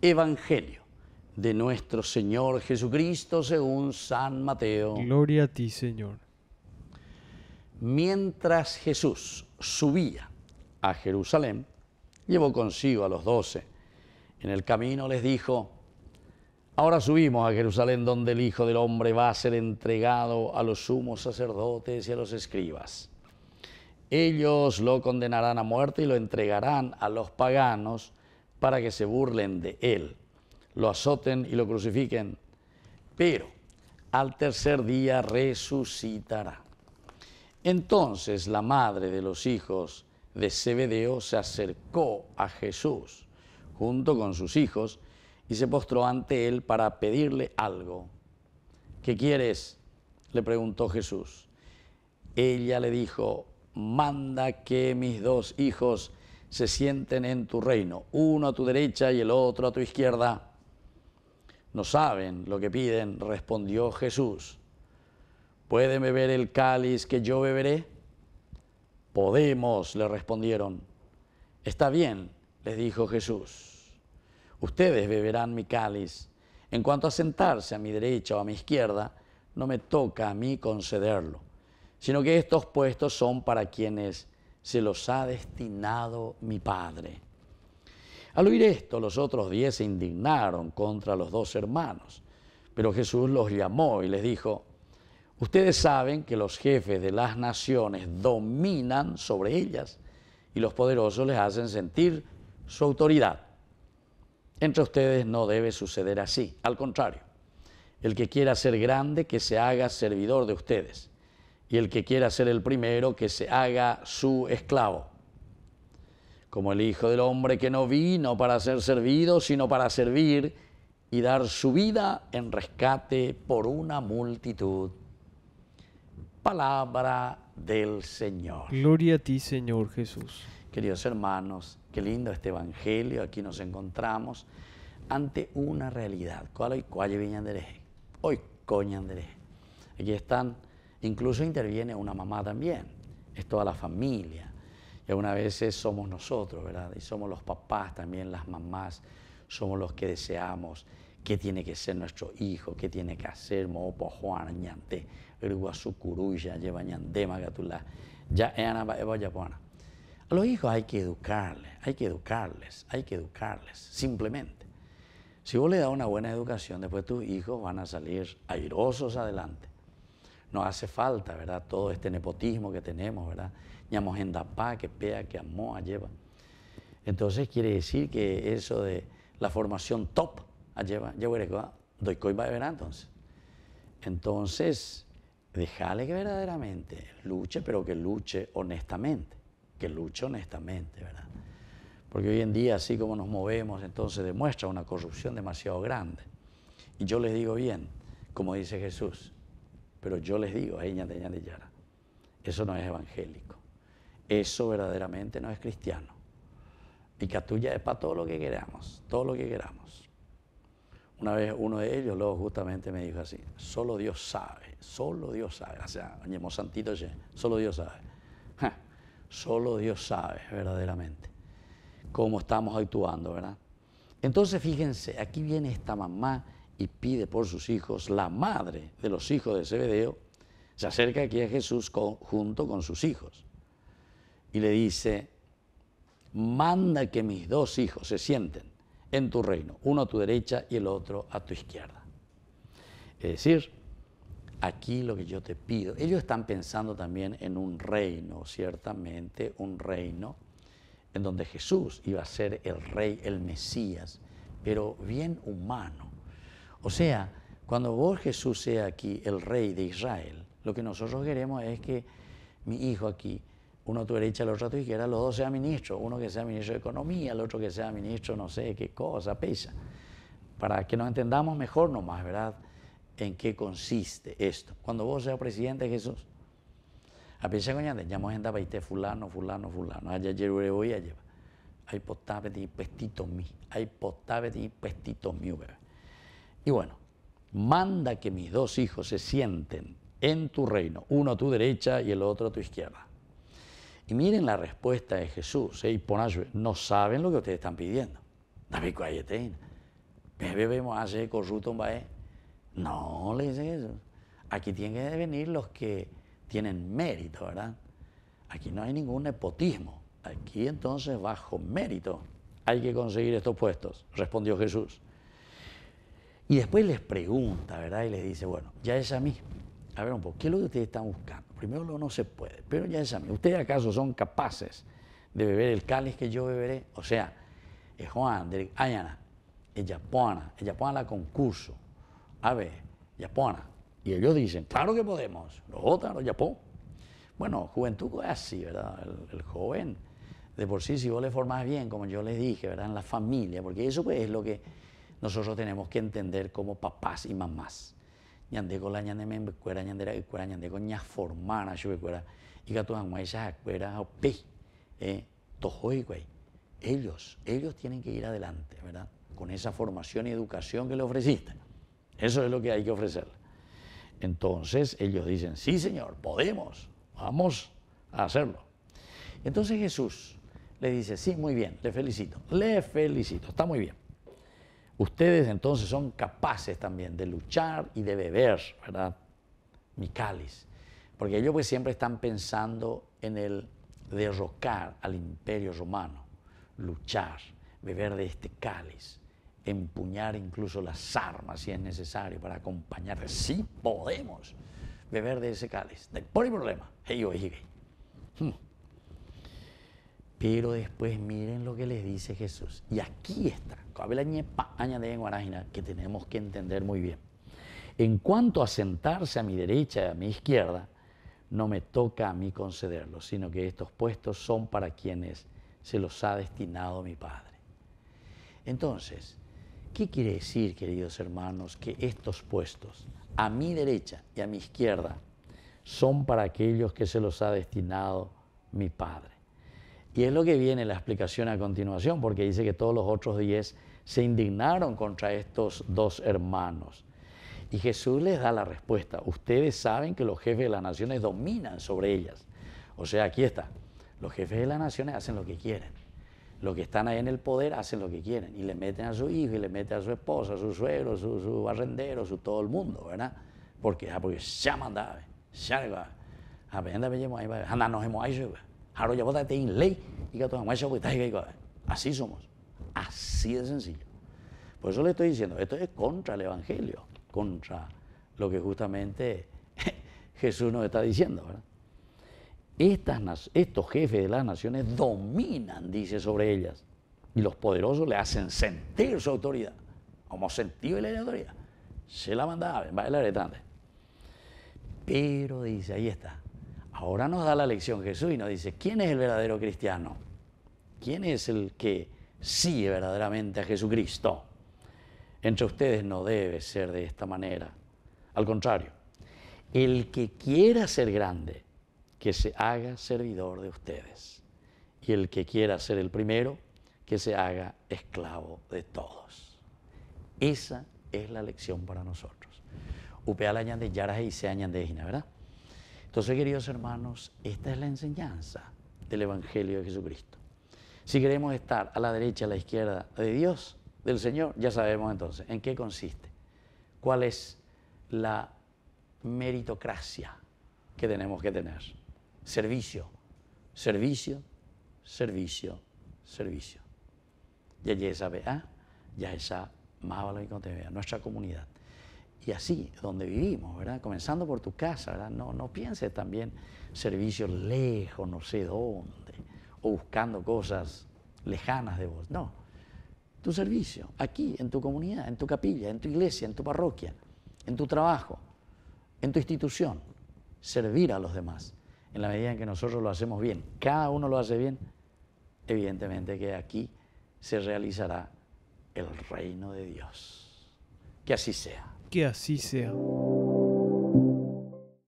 Evangelio de nuestro Señor Jesucristo según San Mateo. Gloria a ti, Señor. Mientras Jesús subía a Jerusalén, llevó consigo a los doce. En el camino les dijo, ahora subimos a Jerusalén donde el Hijo del Hombre va a ser entregado a los sumos sacerdotes y a los escribas. Ellos lo condenarán a muerte y lo entregarán a los paganos para que se burlen de él, lo azoten y lo crucifiquen, pero al tercer día resucitará. Entonces la madre de los hijos de Zebedeo se acercó a Jesús junto con sus hijos y se postró ante él para pedirle algo. ¿Qué quieres? le preguntó Jesús. Ella le dijo, manda que mis dos hijos se sienten en tu reino, uno a tu derecha y el otro a tu izquierda. No saben lo que piden, respondió Jesús. ¿Pueden beber el cáliz que yo beberé? Podemos, le respondieron. Está bien, les dijo Jesús. Ustedes beberán mi cáliz. En cuanto a sentarse a mi derecha o a mi izquierda, no me toca a mí concederlo, sino que estos puestos son para quienes se los ha destinado mi Padre. Al oír esto, los otros diez se indignaron contra los dos hermanos, pero Jesús los llamó y les dijo, ustedes saben que los jefes de las naciones dominan sobre ellas y los poderosos les hacen sentir su autoridad. Entre ustedes no debe suceder así, al contrario, el que quiera ser grande, que se haga servidor de ustedes y el que quiera ser el primero, que se haga su esclavo. Como el Hijo del Hombre que no vino para ser servido, sino para servir y dar su vida en rescate por una multitud. Palabra del Señor. Gloria a ti, Señor Jesús. Queridos hermanos, qué lindo este Evangelio. Aquí nos encontramos ante una realidad. ¿Cuál hoy cuál Hoy Andrés. Aquí están Incluso interviene una mamá también, es toda la familia. Y algunas veces somos nosotros, ¿verdad? Y somos los papás también, las mamás, somos los que deseamos qué tiene que ser nuestro hijo, qué tiene que hacer, Mopo Juan, Ñante, Lleva ya eh, eh, A los hijos hay que educarles, hay que educarles, hay que educarles, simplemente. Si vos le das una buena educación, después tus hijos van a salir airosos adelante nos hace falta, ¿verdad? Todo este nepotismo que tenemos, ¿verdad? llamamos en que pea, que amoa lleva. Entonces quiere decir que eso de la formación top ah, lleva, lleva va a ver ah, entonces. Entonces, déjale que verdaderamente luche, pero que luche honestamente, que luche honestamente, ¿verdad? Porque hoy en día, así como nos movemos, entonces demuestra una corrupción demasiado grande. Y yo les digo bien, como dice Jesús, pero yo les digo, eso no es evangélico. Eso verdaderamente no es cristiano. Y catulla es para todo lo que queramos, todo lo que queramos. Una vez uno de ellos luego justamente me dijo así, solo Dios sabe, solo Dios sabe, o sea, ñemos Santito, solo Dios sabe, solo Dios sabe verdaderamente cómo estamos actuando, ¿verdad? Entonces fíjense, aquí viene esta mamá y pide por sus hijos, la madre de los hijos de Zebedeo, se acerca aquí a Jesús junto con sus hijos y le dice, manda que mis dos hijos se sienten en tu reino, uno a tu derecha y el otro a tu izquierda. Es decir, aquí lo que yo te pido, ellos están pensando también en un reino, ciertamente, un reino en donde Jesús iba a ser el rey, el Mesías, pero bien humano o sea, cuando vos Jesús sea aquí el rey de Israel, lo que nosotros queremos es que mi hijo aquí, uno a tu derecha, el otro a tu izquierda, los dos sean ministros, uno que sea ministro de Economía, el otro que sea ministro no sé qué cosa, pesa. Para que nos entendamos mejor nomás, ¿verdad? En qué consiste esto. Cuando vos seas presidente Jesús, a pesar de que llamó gente a fulano, fulano, fulano, allá ayer voy a llevar. Hay potápete y pestito mí, hay potápete y pestito mío, bebé. Y bueno, manda que mis dos hijos se sienten en tu reino, uno a tu derecha y el otro a tu izquierda. Y miren la respuesta de Jesús, ¿eh? no saben lo que ustedes están pidiendo. David este? bebemos hace ¿eh? No, le dicen eso. Aquí tienen que venir los que tienen mérito, ¿verdad? Aquí no hay ningún nepotismo. Aquí entonces bajo mérito hay que conseguir estos puestos, respondió Jesús. Y después les pregunta, ¿verdad? Y les dice, bueno, ya es a mí. A ver un poco, ¿qué es lo que ustedes están buscando? Primero lo no se puede, pero ya es a mí. ¿Ustedes acaso son capaces de beber el cáliz que yo beberé? O sea, es Juan, de Ayana, es Japona, es Japona la concurso. A ver, Japona. Y ellos dicen, claro que podemos, los otros, los Japón. Bueno, juventud es así, ¿verdad? El, joven, de por sí, si vos le formás bien, como yo les dije, ¿verdad? En la familia, porque eso pues, es lo que nosotros tenemos que entender como papás y mamás. Ellos, ellos tienen que ir adelante, ¿verdad? Con esa formación y educación que le ofreciste. Eso es lo que hay que ofrecer Entonces ellos dicen, sí señor, podemos, vamos a hacerlo. Entonces Jesús le dice, sí, muy bien, le felicito, le felicito, está muy bien. Ustedes entonces son capaces también de luchar y de beber, ¿verdad? Mi cáliz. Porque ellos pues siempre están pensando en el derrocar al imperio romano, luchar, beber de este cáliz, empuñar incluso las armas si es necesario para acompañar. Sí podemos beber de ese cáliz. No hay problema. Ellos, ellos. Hmm. Pero después miren lo que les dice Jesús. Y aquí está, que tenemos que entender muy bien. En cuanto a sentarse a mi derecha y a mi izquierda, no me toca a mí concederlo, sino que estos puestos son para quienes se los ha destinado mi Padre. Entonces, ¿qué quiere decir, queridos hermanos, que estos puestos, a mi derecha y a mi izquierda, son para aquellos que se los ha destinado mi Padre? Y es lo que viene la explicación a continuación, porque dice que todos los otros diez se indignaron contra estos dos hermanos. Y Jesús les da la respuesta. Ustedes saben que los jefes de las naciones dominan sobre ellas. O sea, aquí está. Los jefes de las naciones hacen lo que quieren. Los que están ahí en el poder hacen lo que quieren. Y le meten a su hijo, y le meten a su esposa, a su suegro, su, su barrendero, su todo el mundo, ¿verdad? Porque, ah, porque ya mandaba, ya le va. Ah, pues, pues, ahí, nos hemos ido. Pues ley y que Así somos. Así de sencillo. Por eso le estoy diciendo, esto es contra el Evangelio, contra lo que justamente Jesús nos está diciendo. Estas, estos jefes de las naciones dominan, dice, sobre ellas. Y los poderosos le hacen sentir su autoridad. Como sentido de la autoridad. Se la mandaba, va Pero dice, ahí está. Ahora nos da la lección Jesús y nos dice, ¿quién es el verdadero cristiano? ¿Quién es el que sigue verdaderamente a Jesucristo? Entre ustedes no debe ser de esta manera. Al contrario, el que quiera ser grande, que se haga servidor de ustedes. Y el que quiera ser el primero, que se haga esclavo de todos. Esa es la lección para nosotros. Upea la ñande, yaraje y se Hina, ¿verdad? Entonces, queridos hermanos, esta es la enseñanza del Evangelio de Jesucristo. Si queremos estar a la derecha, a la izquierda de Dios, del Señor, ya sabemos entonces en qué consiste, cuál es la meritocracia que tenemos que tener. Servicio, servicio, servicio, servicio. Ya allí esa vea, ¿eh? ya esa más nuestra comunidad y así donde vivimos, ¿verdad? Comenzando por tu casa, ¿verdad? No, no pienses también servicios lejos, no sé dónde, o buscando cosas lejanas de vos, no. Tu servicio, aquí, en tu comunidad, en tu capilla, en tu iglesia, en tu parroquia, en tu trabajo, en tu institución, servir a los demás, en la medida en que nosotros lo hacemos bien, cada uno lo hace bien, evidentemente que aquí se realizará el reino de Dios. Que así sea. que así